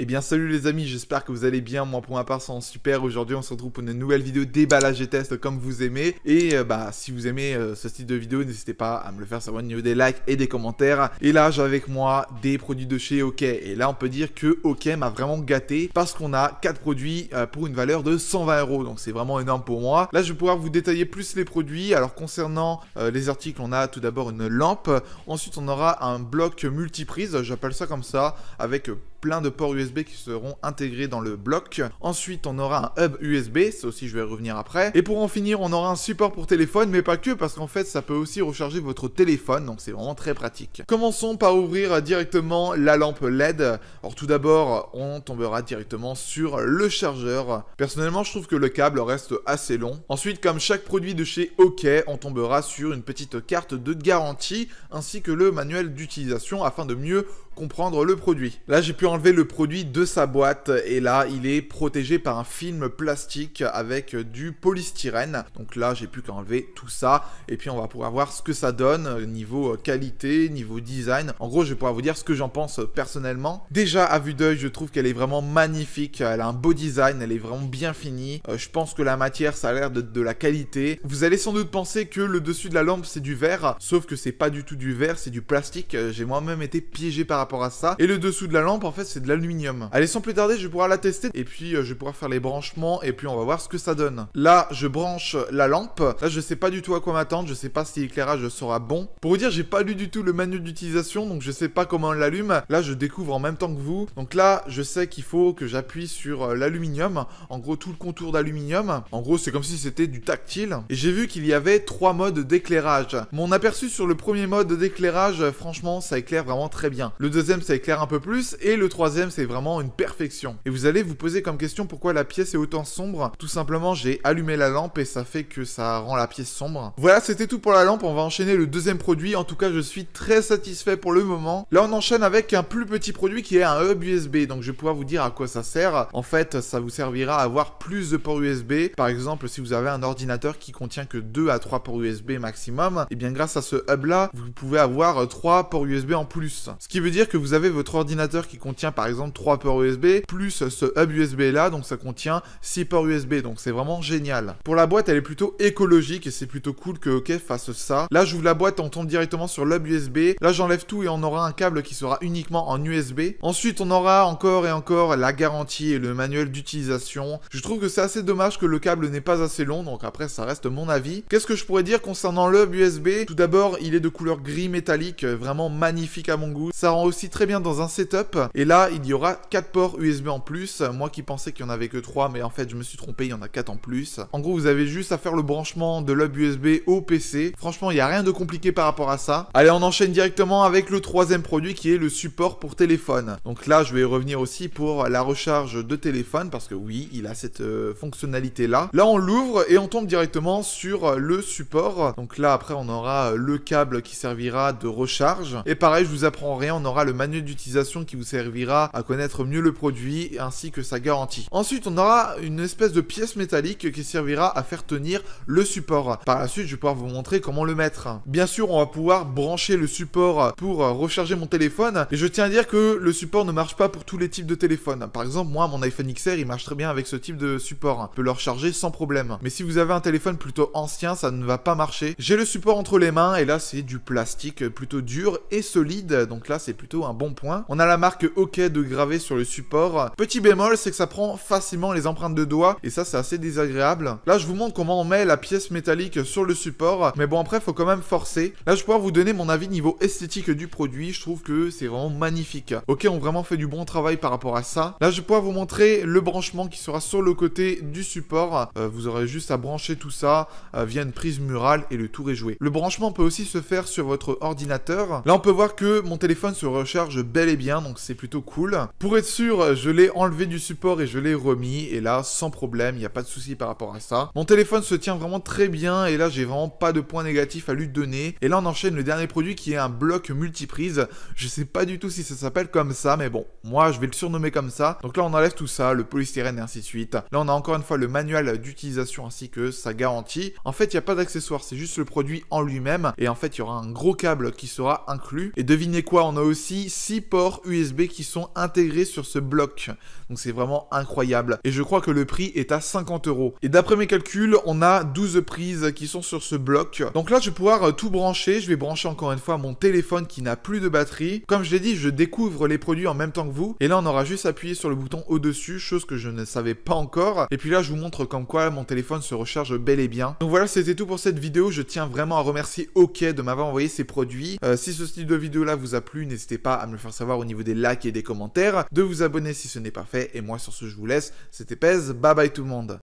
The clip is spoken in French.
Eh bien salut les amis, j'espère que vous allez bien, moi pour ma part c'est super, aujourd'hui on se retrouve pour une nouvelle vidéo déballage et test comme vous aimez Et euh, bah si vous aimez euh, ce type de vidéo n'hésitez pas à me le faire savoir au niveau des likes et des commentaires Et là j'ai avec moi des produits de chez OK Et là on peut dire que OK m'a vraiment gâté parce qu'on a 4 produits euh, pour une valeur de 120 euros Donc c'est vraiment énorme pour moi Là je vais pouvoir vous détailler plus les produits Alors concernant les articles on a tout d'abord une lampe Ensuite on aura un bloc multiprise, j'appelle ça comme ça Avec plein de ports USB qui seront intégrés dans le bloc. Ensuite, on aura un hub USB, ça aussi je vais revenir après. Et pour en finir, on aura un support pour téléphone, mais pas que, parce qu'en fait, ça peut aussi recharger votre téléphone, donc c'est vraiment très pratique. Commençons par ouvrir directement la lampe LED. Or, tout d'abord, on tombera directement sur le chargeur. Personnellement, je trouve que le câble reste assez long. Ensuite, comme chaque produit de chez OK, on tombera sur une petite carte de garantie, ainsi que le manuel d'utilisation, afin de mieux comprendre le produit. Là, j'ai pu enlever le produit de sa boîte et là, il est protégé par un film plastique avec du polystyrène. Donc là, j'ai pu qu'enlever tout ça et puis on va pouvoir voir ce que ça donne euh, niveau euh, qualité, niveau design. En gros, je vais pouvoir vous dire ce que j'en pense euh, personnellement. Déjà, à vue d'œil, je trouve qu'elle est vraiment magnifique. Elle a un beau design, elle est vraiment bien finie. je pense que la matière, ça a l'air de, de la qualité. Vous allez sans doute penser que le dessus de la lampe, c'est du verre, sauf que c'est pas du tout du verre, c'est du plastique. J'ai moi-même été piégé par à ça. Et le dessous de la lampe, en fait, c'est de l'aluminium. Allez, sans plus tarder, je vais pouvoir la tester. Et puis, euh, je vais pouvoir faire les branchements. Et puis, on va voir ce que ça donne. Là, je branche la lampe. Là, je sais pas du tout à quoi m'attendre. Je sais pas si l'éclairage sera bon. Pour vous dire, j'ai pas lu du tout le manuel d'utilisation. Donc, je sais pas comment on l'allume. Là, je découvre en même temps que vous. Donc là, je sais qu'il faut que j'appuie sur euh, l'aluminium. En gros, tout le contour d'aluminium. En gros, c'est comme si c'était du tactile. Et j'ai vu qu'il y avait trois modes d'éclairage. Mon aperçu sur le premier mode d'éclairage, euh, franchement, ça éclaire vraiment très bien. Le deuxième, ça éclaire un peu plus. Et le troisième, c'est vraiment une perfection. Et vous allez vous poser comme question pourquoi la pièce est autant sombre. Tout simplement, j'ai allumé la lampe et ça fait que ça rend la pièce sombre. Voilà, c'était tout pour la lampe. On va enchaîner le deuxième produit. En tout cas, je suis très satisfait pour le moment. Là, on enchaîne avec un plus petit produit qui est un hub USB. Donc, je vais pouvoir vous dire à quoi ça sert. En fait, ça vous servira à avoir plus de ports USB. Par exemple, si vous avez un ordinateur qui contient que 2 à 3 ports USB maximum, et eh bien grâce à ce hub là, vous pouvez avoir 3 ports USB en plus. Ce qui veut dire que vous avez votre ordinateur qui contient par exemple 3 ports USB, plus ce hub USB là, donc ça contient 6 ports USB, donc c'est vraiment génial. Pour la boîte, elle est plutôt écologique et c'est plutôt cool que OK fasse ça. Là, j'ouvre la boîte, on tombe directement sur l'hub USB. Là, j'enlève tout et on aura un câble qui sera uniquement en USB. Ensuite, on aura encore et encore la garantie et le manuel d'utilisation. Je trouve que c'est assez dommage que le câble n'est pas assez long, donc après, ça reste mon avis. Qu'est-ce que je pourrais dire concernant l'hub USB Tout d'abord, il est de couleur gris métallique, vraiment magnifique à mon goût. Ça rend aussi très bien dans un setup. Et là, il y aura 4 ports USB en plus. Moi qui pensais qu'il n'y en avait que 3, mais en fait, je me suis trompé, il y en a 4 en plus. En gros, vous avez juste à faire le branchement de l'hub USB au PC. Franchement, il n'y a rien de compliqué par rapport à ça. Allez, on enchaîne directement avec le troisième produit qui est le support pour téléphone. Donc là, je vais revenir aussi pour la recharge de téléphone parce que oui, il a cette euh, fonctionnalité-là. Là, on l'ouvre et on tombe directement sur le support. Donc là, après, on aura le câble qui servira de recharge. Et pareil, je vous apprends rien, on aura le manuel d'utilisation qui vous servira à connaître mieux le produit ainsi que sa garantie. Ensuite, on aura une espèce de pièce métallique qui servira à faire tenir le support. Par la suite, je vais pouvoir vous montrer comment le mettre. Bien sûr, on va pouvoir brancher le support pour recharger mon téléphone. Et je tiens à dire que le support ne marche pas pour tous les types de téléphones. Par exemple, moi, mon iPhone XR, il marche très bien avec ce type de support. on peut le recharger sans problème. Mais si vous avez un téléphone plutôt ancien, ça ne va pas marcher. J'ai le support entre les mains et là, c'est du plastique plutôt dur et solide. Donc là, c'est plutôt un bon point. On a la marque OK de gravé sur le support. Petit bémol, c'est que ça prend facilement les empreintes de doigts et ça, c'est assez désagréable. Là, je vous montre comment on met la pièce métallique sur le support. Mais bon, après, faut quand même forcer. Là, je pourrais vous donner mon avis niveau esthétique du produit. Je trouve que c'est vraiment magnifique. OK, on vraiment fait du bon travail par rapport à ça. Là, je pourrais vous montrer le branchement qui sera sur le côté du support. Euh, vous aurez juste à brancher tout ça euh, via une prise murale et le tour est joué. Le branchement peut aussi se faire sur votre ordinateur. Là, on peut voir que mon téléphone se recharge bel et bien, donc c'est plutôt cool. Pour être sûr, je l'ai enlevé du support et je l'ai remis, et là, sans problème, il n'y a pas de souci par rapport à ça. Mon téléphone se tient vraiment très bien, et là, j'ai vraiment pas de points négatifs à lui donner. Et là, on enchaîne le dernier produit qui est un bloc multiprise. Je sais pas du tout si ça s'appelle comme ça, mais bon, moi, je vais le surnommer comme ça. Donc là, on enlève tout ça, le polystyrène et ainsi de suite. Là, on a encore une fois le manuel d'utilisation ainsi que sa garantie. En fait, il n'y a pas d'accessoire, c'est juste le produit en lui-même, et en fait, il y aura un gros câble qui sera inclus. Et devinez quoi, on a aussi six 6 ports USB qui sont intégrés sur ce bloc. Donc c'est vraiment incroyable. Et je crois que le prix est à 50 euros. Et d'après mes calculs, on a 12 prises qui sont sur ce bloc. Donc là, je vais pouvoir euh, tout brancher. Je vais brancher encore une fois mon téléphone qui n'a plus de batterie. Comme je l'ai dit, je découvre les produits en même temps que vous. Et là, on aura juste appuyé sur le bouton au-dessus, chose que je ne savais pas encore. Et puis là, je vous montre comme quoi mon téléphone se recharge bel et bien. Donc voilà, c'était tout pour cette vidéo. Je tiens vraiment à remercier OK de m'avoir envoyé ces produits. Euh, si ce style de vidéo là vous a plu, n'hésitez pas à me le faire savoir au niveau des likes et des commentaires, de vous abonner si ce n'est pas fait, et moi sur ce je vous laisse, c'était Pez, bye bye tout le monde